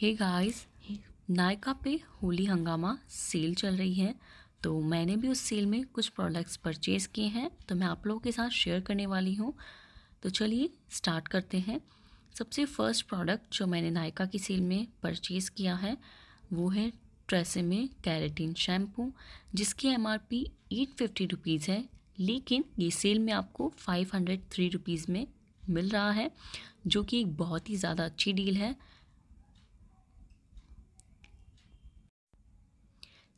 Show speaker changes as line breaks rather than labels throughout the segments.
hey guys Nykaa पे होली हंगामा cell चल रही है तो मैंने भी उस सेल में कुछ प्रोडक्ट्स परचेज़ किए हैं तो मैं आप लोगों के साथ शेयर करने वाली हूँ तो चलिए स्टार्ट करते हैं सबसे फर्स्ट प्रोडक्ट जो मैंने नायका की सेल में परचेज़ किया है वो है में कैरेटीन शैम्पू जिसकी M R P at fifty rupees है लेकिन ये सेल में आपको फाइव हंड्रेड थ्री रुपीज़ में मिल रहा है जो कि एक बहुत ही ज़्यादा अच्छी डील है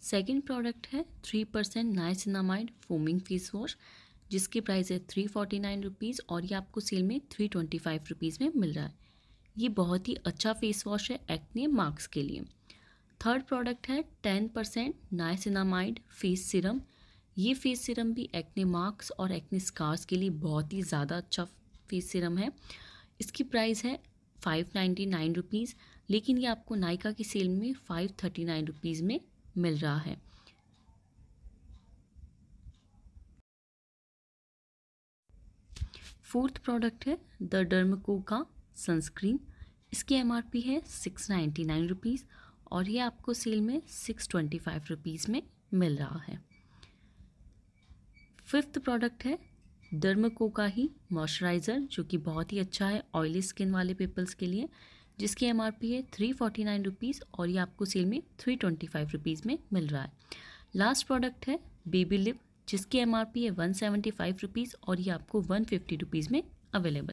सेकेंड प्रोडक्ट है three percent niacinamide foaming face wash जिसकी प्राइस है थ्री फोर्टी नाइन रुपीज़ और ये आपको सेल में थ्री ट्वेंटी फाइव रुपीज़ में मिल रहा है ये बहुत ही अच्छा फेस वॉश है एक्ने मार्क्स के लिए थर्ड प्रोडक्ट है ten percent niacinamide face serum ये फेस सिरम भी एक्ने मार्क्स और एक्ने स्कार्स के लिए बहुत ही ज़्यादा अच्छा फेस सिरम है इसकी प्राइस है फाइव नाइन्टी नाइन रुपीज़ लेकिन ये आपको नायका की सेल में फाइव थर्टी नाइन रुपीज़ में मिल रहा है फोर्थ प्रोडक्ट है द डर्मको का सनस्क्रीन इसकी एमआरपी है सिक्स नाइन्टी नाइन रुपीज़ और ये आपको सेल में सिक्स ट्वेंटी फाइव रुपीज़ में मिल रहा है फिफ्थ प्रोडक्ट है डर्मको का ही मॉइस्चराइज़र जो कि बहुत ही अच्छा है ऑयली स्किन वाले पीपल्स के लिए जिसकी एम है थ्री फोर्टी नाइन रुपीज़ और ये आपको सेल में थ्री ट्वेंटी फाइव रुपीज़ में मिल रहा है लास्ट प्रोडक्ट है बेबी लिप जिसकी एम है वन सेवेंटी फाइव रुपीज़ और ये आपको वन फिफ्टी रुपीज़ में अवेलेबल